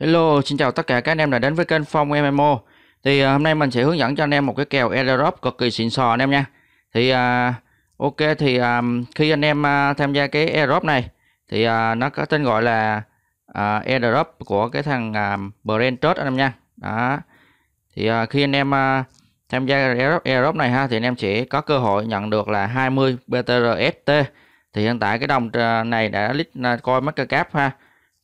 Hello, xin chào tất cả các anh em đã đến với kênh Phong MMO Thì uh, hôm nay mình sẽ hướng dẫn cho anh em một cái kèo airdrop cực kỳ xịn sò anh em nha Thì uh, ok thì um, khi anh em uh, tham gia cái airdrop này Thì uh, nó có tên gọi là uh, airdrop của cái thằng um, Brand Trust anh em nha Đó Thì uh, khi anh em uh, tham gia airdrop, airdrop này ha Thì anh em sẽ có cơ hội nhận được là 20 BTRST Thì hiện tại cái đồng này đã lít uh, coi market cap ha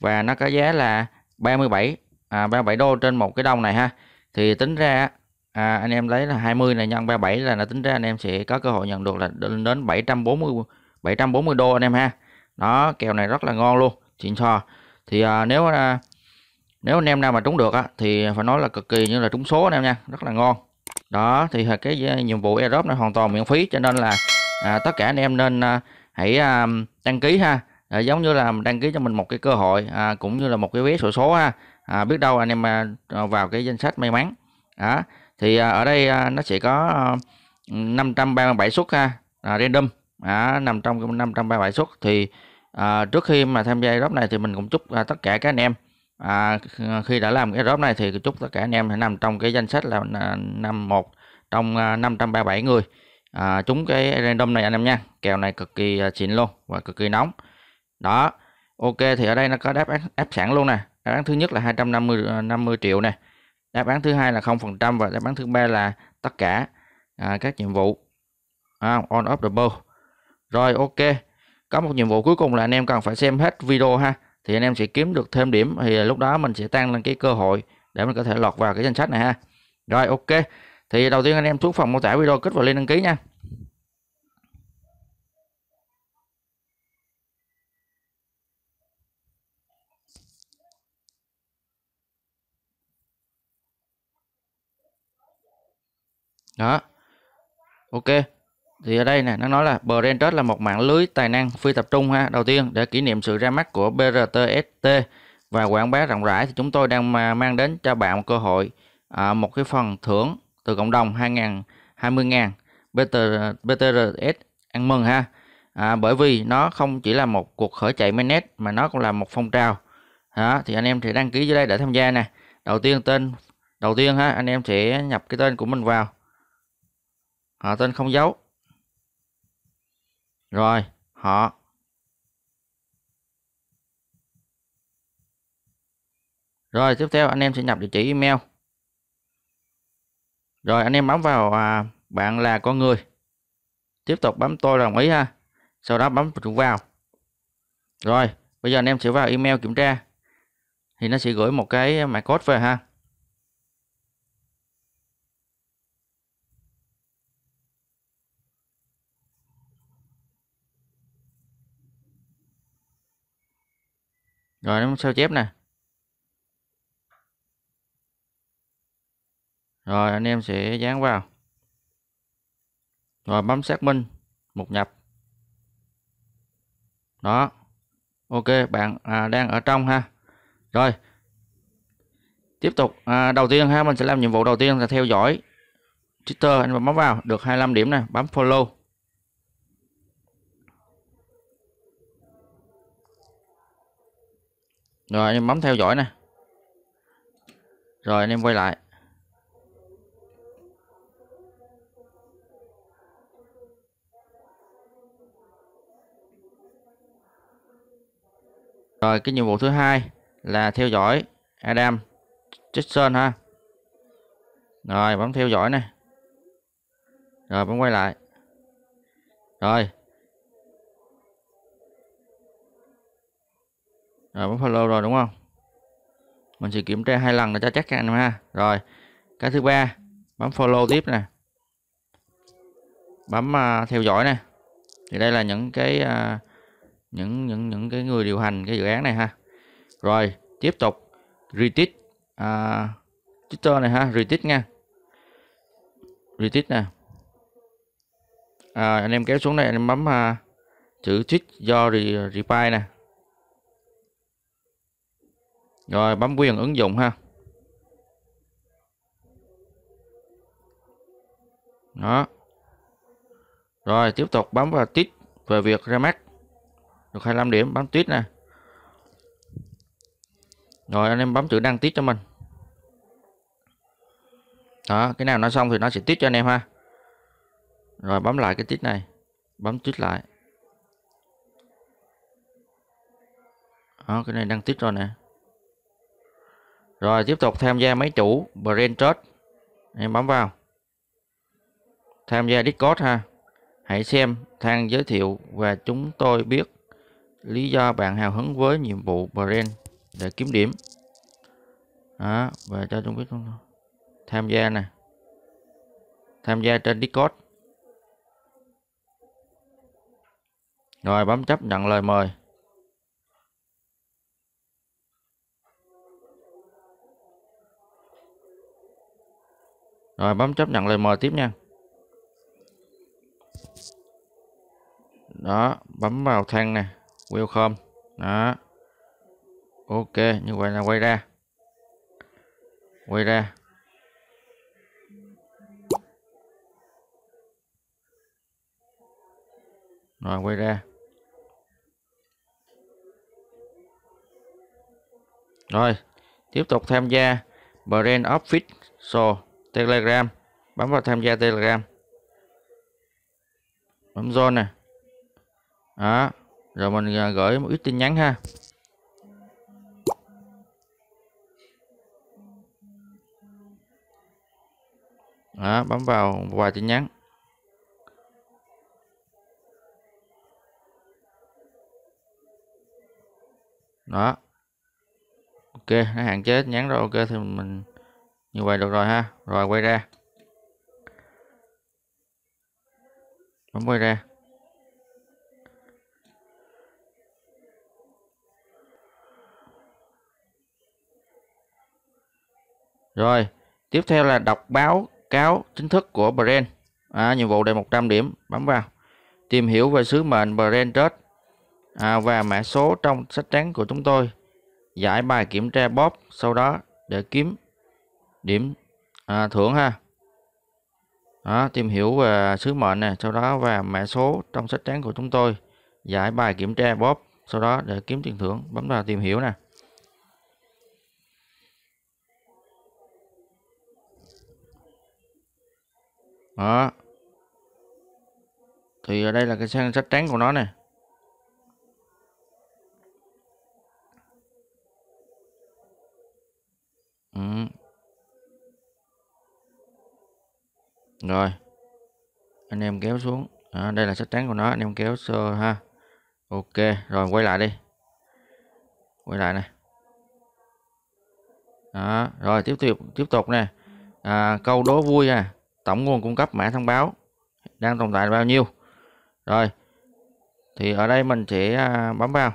Và nó có giá là 37 à, 37 đô trên một cái đồng này ha thì tính ra à, anh em lấy là 20 này nhân 37 là nó tính ra anh em sẽ có cơ hội nhận được là đến, 740 740 đô anh em ha đó kèo này rất là ngon luôn xịn sò thì à, nếu à, nếu anh em nào mà trúng được á, thì phải nói là cực kỳ như là trúng số anh em nha rất là ngon đó thì cái nhiệm vụ Aerobe này hoàn toàn miễn phí cho nên là à, tất cả anh em nên à, hãy à, đăng ký ha à, giống như là đăng ký cho mình một cái cơ hội à, cũng như là một cái vé sổ số ha à, biết đâu anh em à, à vào cái danh sách may mắn đó thì à, ở đây à, nó sẽ có à, 537 suất ha à, random à, nằm trong 537 suất thì à, trước khi mà tham gia drop này thì mình cũng chúc à, tất cả các anh em à, khi đã làm cái drop này thì chúc tất cả anh em nằm trong cái danh sách là à, nằm một trong à, 537 người à, chúng cái random này anh em nha kèo này cực kỳ à, xịn luôn và cực kỳ nóng đó ok thì ở đây nó có đáp án áp sẵn luôn nè đáp án thứ nhất là 250 50 ờ, triệu nè đáp án thứ hai là 0% và đáp án thứ ba là tất cả à, các nhiệm vụ à, on off the board rồi ok có một nhiệm vụ cuối cùng là anh em cần phải xem hết video ha thì anh em sẽ kiếm được thêm điểm thì lúc đó mình sẽ tăng lên cái cơ hội để mình có thể lọt vào cái danh sách này ha rồi ok thì đầu tiên anh em xuống phần mô tả video kích vào link đăng ký nha đó ok thì ở đây nè nó nói là Brandtrust là một mạng lưới tài năng phi tập trung ha đầu tiên để kỷ niệm sự ra mắt của BRTST và quảng bá rộng rãi thì chúng tôi đang mang đến cho bạn một cơ hội à, một cái phần thưởng từ cộng đồng 2.000 20.000 BTR, BTRS ăn mừng ha à, bởi vì nó không chỉ là một cuộc khởi chạy mainnet mà nó cũng là một phong trào đó thì anh em sẽ đăng ký dưới đây để tham gia nè đầu tiên tên đầu tiên ha anh em sẽ nhập cái tên của mình vào họ tên không dấu rồi họ rồi tiếp theo anh em sẽ nhập địa chỉ email rồi anh em bấm vào à, bạn là con người tiếp tục bấm tôi đồng ý ha sau đó bấm vào rồi bây giờ anh em sẽ vào email kiểm tra thì nó sẽ gửi một cái mã code về ha rồi nó sao chép nè rồi anh em sẽ dán vào rồi bấm xác minh mục nhập đó ok bạn à, đang ở trong ha rồi tiếp tục à, đầu tiên ha mình sẽ làm nhiệm vụ đầu tiên là theo dõi Twitter anh bấm vào được 25 điểm này bấm follow rồi anh em bấm theo dõi nè rồi anh em quay lại Rồi cái nhiệm vụ thứ hai là theo dõi Adam Jackson ha. Rồi bấm theo dõi này. Rồi bấm quay lại. Rồi rồi bấm follow rồi đúng không mình sẽ kiểm tra hai lần để cho chắc anh em ha rồi cái thứ ba bấm follow tiếp nè bấm uh, theo dõi nè thì đây là những cái uh, những những những cái người điều hành cái dự án này ha rồi tiếp tục retweet uh, à, twitter này ha retweet nha retweet nè à, anh em kéo xuống đây anh em bấm uh, chữ tweet do reply nè rồi bấm quyền ứng dụng ha. Đó. Rồi tiếp tục bấm vào tít về việc ra mắt. Được 25 điểm bấm tít nè. Rồi anh em bấm chữ đăng tít cho mình. Đó, cái nào nó xong thì nó sẽ tít cho anh em ha. Rồi bấm lại cái tít này. Bấm tít lại. Đó, cái này đăng tít rồi nè. Rồi tiếp tục tham gia máy chủ Brain Trust. Em bấm vào. Tham gia Discord ha. Hãy xem thang giới thiệu và chúng tôi biết lý do bạn hào hứng với nhiệm vụ Brain để kiếm điểm. Đó, và cho chúng biết không tham gia nè. Tham gia trên Discord. Rồi bấm chấp nhận lời mời. Rồi bấm chấp nhận lời mời tiếp nha. Đó, bấm vào thang nè, welcome. Đó. Ok, như vậy là quay ra. Quay ra. Rồi quay ra. Rồi, tiếp tục tham gia Brand Office Show Telegram bấm vào tham gia Telegram bấm join nè đó rồi mình à, gửi một ít tin nhắn ha đó, bấm vào vài tin nhắn đó ok nó hạn chế nhắn rồi ok thì mình như vậy được rồi ha rồi quay ra bấm quay ra rồi tiếp theo là đọc báo cáo chính thức của brand à, nhiệm vụ đề 100 điểm bấm vào tìm hiểu về sứ mệnh brand Red à, và mã số trong sách trắng của chúng tôi giải bài kiểm tra bóp sau đó để kiếm điểm à, thưởng ha đó, tìm hiểu về sứ mệnh này sau đó và mã số trong sách trắng của chúng tôi giải bài kiểm tra bóp sau đó để kiếm tiền thưởng bấm vào tìm hiểu nè đó thì ở đây là cái sang sách trắng của nó nè ừ, rồi anh em kéo xuống à, đây là sách trắng của nó anh em kéo sơ ha ok rồi quay lại đi quay lại này đó, rồi tiếp tục tiếp tục nè à, câu đố vui à tổng nguồn cung cấp mã thông báo đang tồn tại bao nhiêu rồi thì ở đây mình sẽ à, bấm vào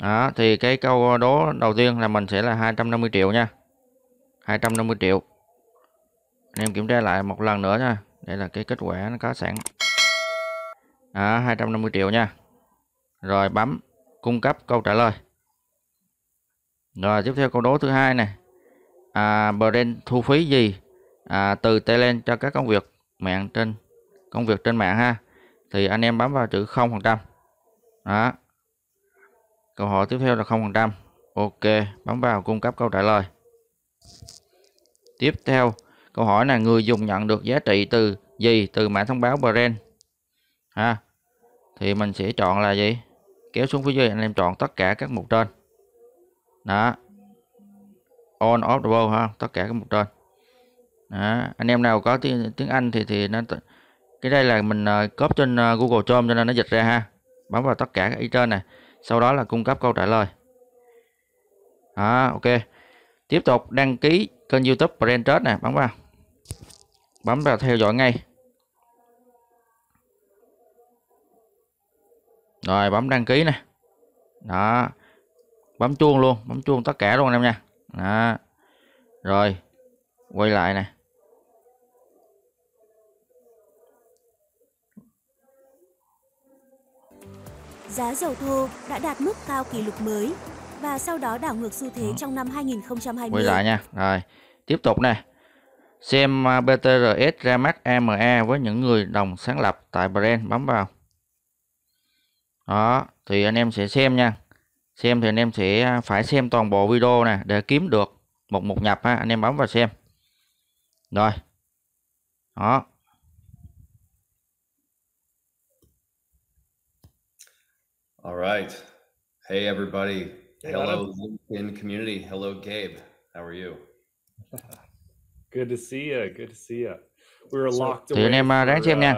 đó, thì cái câu đố đầu tiên là mình sẽ là 250 triệu nha 250 triệu anh em kiểm tra lại một lần nữa nha đây là cái kết quả nó có sẵn à, 250 triệu nha rồi bấm cung cấp câu trả lời rồi tiếp theo câu đố thứ hai này à, brand thu phí gì à, từ telen cho các công việc mạng trên công việc trên mạng ha thì anh em bấm vào chữ 0% đó câu hỏi tiếp theo là 0% ok bấm vào cung cấp câu trả lời tiếp theo Câu hỏi là người dùng nhận được giá trị từ gì từ mã thông báo brand ha thì mình sẽ chọn là gì kéo xuống phía dưới anh em chọn tất cả các mục trên đó on off double ha tất cả các mục trên đó. anh em nào có tiếng, tiếng Anh thì thì nó cái đây là mình uh, copy trên uh, Google Chrome cho nên nó dịch ra ha bấm vào tất cả các ý trên này sau đó là cung cấp câu trả lời đó, ok tiếp tục đăng ký kênh YouTube Brand Trade này bấm vào bấm vào theo dõi ngay rồi bấm đăng ký nè đó bấm chuông luôn bấm chuông tất cả luôn anh em nha đó. rồi quay lại nè Giá dầu thô đã đạt mức cao kỷ lục mới và sau đó đảo ngược xu thế ừ. trong năm 2020. Quay lại nha. Rồi, tiếp tục nè. Xem à, BTRS ra mắt AMA với những người đồng sáng lập tại brand bấm vào. Đó, thì anh em sẽ xem nha. Xem thì anh em sẽ à, phải xem toàn bộ video nè để kiếm được một mục nhập ha, anh em bấm vào xem. Rồi. Đó. All right. Hey everybody. Hello LinkedIn community. Hello Gabe. How are you? Good to see you. Good to see you. We were locked away. Thì anh em à, ráng xem nha. Uh,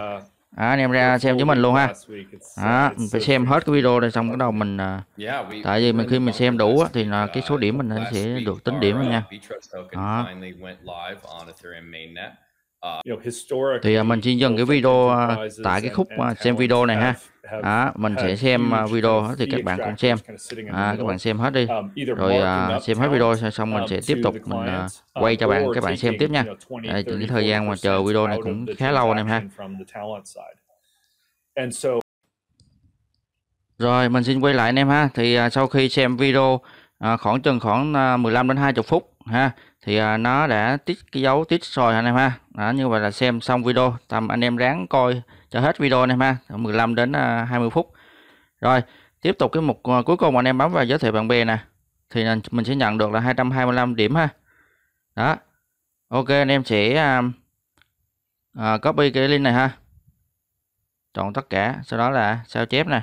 à, anh em ra xem với mình luôn ha. À, uh, phải xem hết cái video này xong bắt đầu mình à, tại vì mình khi mình xem đủ á, thì là cái số điểm mình uh, sẽ được tính điểm nha. À. Ờ. thì à, mình xin dừng cái video à, tại cái khúc à, xem video này ha à, mình sẽ xem video thì các bạn cũng xem à, các bạn xem hết đi um, rồi xem hết video xong mình sẽ um, tiếp tục mình um, quay cho bạn các bạn xem tiếp nha à, cái thời gian mà chờ video này cũng khá lâu anh em ha rồi mình xin quay lại anh em ha thì sau khi xem video khoảng chừng khoảng 15 đến 20 phút ha thì à, nó đã tiết cái dấu tiết rồi anh em ha đó như vậy là xem xong video tầm anh em ráng coi cho hết video anh em ha 15 đến 20 à, phút rồi tiếp tục cái mục à, cuối cùng anh em bấm vào giới thiệu bạn bè nè thì mình sẽ nhận được là 225 điểm ha đó ok anh em sẽ à, copy cái link này ha chọn tất cả sau đó là sao chép nè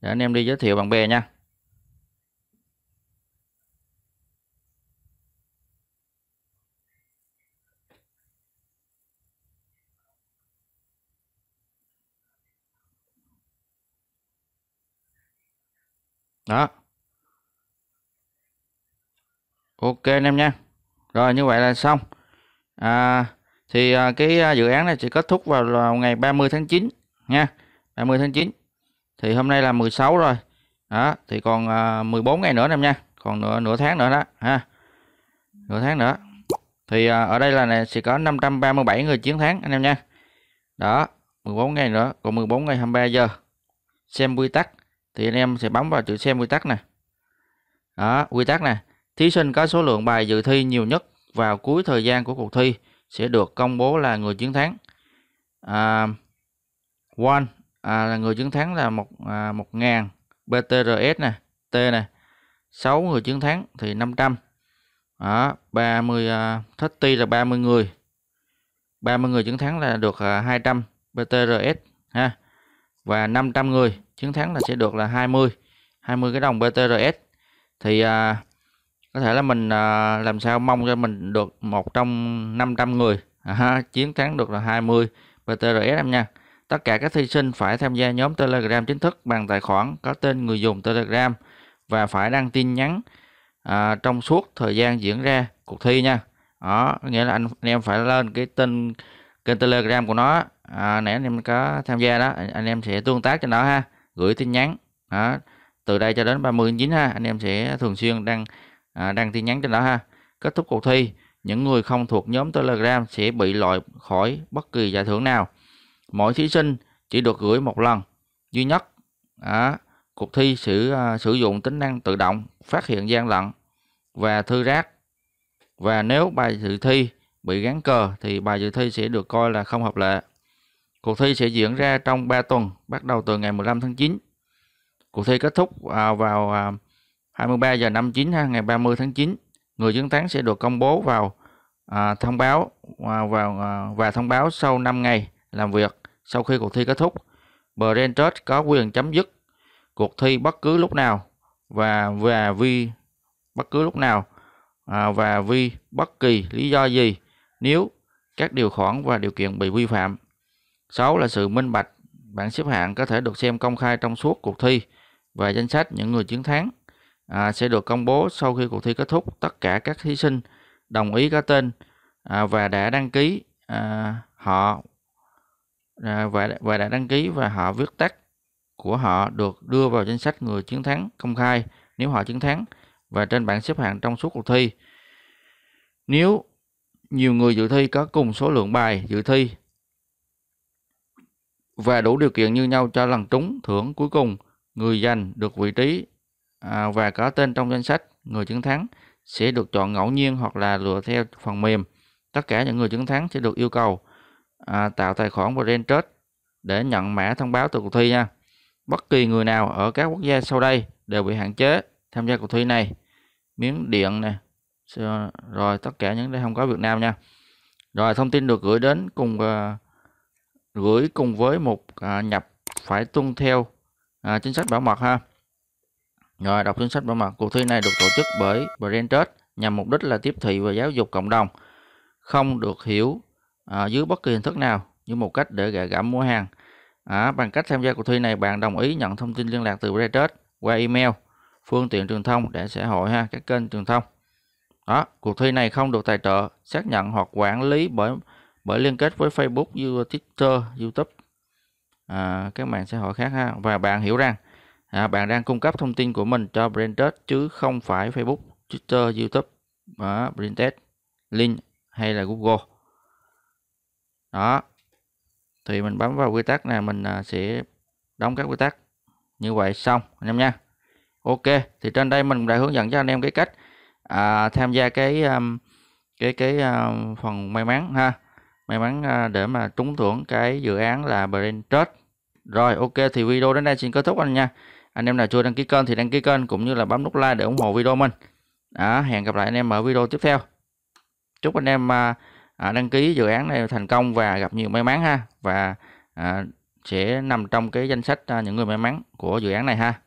để anh em đi giới thiệu bạn bè nha đó ok anh em nha rồi như vậy là xong à, thì à, cái à, dự án này sẽ kết thúc vào ngày 30 tháng 9 nha 30 tháng 9 thì hôm nay là 16 rồi đó thì còn à, 14 ngày nữa anh em nha còn nửa nửa tháng nữa đó ha nửa tháng nữa thì à, ở đây là này sẽ có 537 người chiến thắng anh em nha đó 14 ngày nữa còn 14 ngày 23 giờ xem quy tắc thì anh em sẽ bấm vào chữ xem quy tắc này đó quy tắc này thí sinh có số lượng bài dự thi nhiều nhất vào cuối thời gian của cuộc thi sẽ được công bố là người chiến thắng à, one à, là người chiến thắng là một à, một ngàn btrs nè t nè 6 người chiến thắng thì 500 đó, 30 uh, à, thất ti là 30 người 30 người chiến thắng là được uh, 200 btrs ha và 500 người chiến thắng là sẽ được là 20 20 cái đồng BTRS thì à, có thể là mình à, làm sao mong cho mình được một trong 500 người à, chiến thắng được là 20 BTRS em nha tất cả các thí sinh phải tham gia nhóm Telegram chính thức bằng tài khoản có tên người dùng Telegram và phải đăng tin nhắn à, trong suốt thời gian diễn ra cuộc thi nha đó nghĩa là anh, anh em phải lên cái tên kênh telegram của nó à, nãy anh em có tham gia đó anh em sẽ tương tác cho nó ha gửi tin nhắn đó. từ đây cho đến 30 tháng 9 ha anh em sẽ thường xuyên đăng à, đăng tin nhắn trên đó ha kết thúc cuộc thi những người không thuộc nhóm Telegram sẽ bị loại khỏi bất kỳ giải thưởng nào mỗi thí sinh chỉ được gửi một lần duy nhất à, cuộc thi sử à, sử dụng tính năng tự động phát hiện gian lận và thư rác và nếu bài dự thi bị gắn cờ thì bài dự thi sẽ được coi là không hợp lệ Cuộc thi sẽ diễn ra trong 3 tuần, bắt đầu từ ngày 15 tháng 9. Cuộc thi kết thúc à, vào 23 à, giờ 59 ngày 30 tháng 9. Người chiến thắng sẽ được công bố vào à, thông báo vào và thông báo sau 5 ngày làm việc sau khi cuộc thi kết thúc. Brentford có quyền chấm dứt cuộc thi bất cứ lúc nào và và vi bất cứ lúc nào và vi bất kỳ lý do gì nếu các điều khoản và điều kiện bị vi phạm 6 là sự minh bạch, bảng xếp hạng có thể được xem công khai trong suốt cuộc thi và danh sách những người chiến thắng à, sẽ được công bố sau khi cuộc thi kết thúc. Tất cả các thí sinh đồng ý có tên à, và đã đăng ký à, họ à, và, và đã đăng ký và họ viết tắt của họ được đưa vào danh sách người chiến thắng công khai nếu họ chiến thắng và trên bảng xếp hạng trong suốt cuộc thi. Nếu nhiều người dự thi có cùng số lượng bài dự thi và đủ điều kiện như nhau cho lần trúng thưởng cuối cùng người giành được vị trí à, và có tên trong danh sách người chiến thắng sẽ được chọn ngẫu nhiên hoặc là lựa theo phần mềm tất cả những người chiến thắng sẽ được yêu cầu à, tạo tài khoản và trade để nhận mã thông báo từ cuộc thi nha bất kỳ người nào ở các quốc gia sau đây đều bị hạn chế tham gia cuộc thi này miếng điện nè rồi tất cả những đây không có Việt Nam nha rồi thông tin được gửi đến cùng uh, gửi cùng với một à, nhập phải tuân theo à, chính sách bảo mật ha rồi đọc chính sách bảo mật cuộc thi này được tổ chức bởi Branded nhằm mục đích là tiếp thị và giáo dục cộng đồng không được hiểu à, dưới bất kỳ hình thức nào như một cách để gạ gẫm mua hàng à, bằng cách tham gia cuộc thi này bạn đồng ý nhận thông tin liên lạc từ Branded qua email phương tiện truyền thông để xã hội ha các kênh truyền thông đó cuộc thi này không được tài trợ xác nhận hoặc quản lý bởi bởi liên kết với Facebook, Twitter, YouTube à, các mạng xã hội khác ha và bạn hiểu rằng à, bạn đang cung cấp thông tin của mình cho Branded chứ không phải Facebook, Twitter, YouTube, à, Link hay là Google đó thì mình bấm vào quy tắc này mình à, sẽ đóng các quy tắc như vậy xong anh em nha ok thì trên đây mình đã hướng dẫn cho anh em cái cách à, tham gia cái um, cái cái uh, phần may mắn ha may mắn à, để mà trúng thưởng cái dự án là Brain Trust rồi ok thì video đến đây xin kết thúc anh nha anh em nào chưa đăng ký kênh thì đăng ký kênh cũng như là bấm nút like để ủng hộ video mình à, hẹn gặp lại anh em ở video tiếp theo chúc anh em à, à, đăng ký dự án này thành công và gặp nhiều may mắn ha và sẽ nằm trong cái danh sách những người may mắn của dự án này ha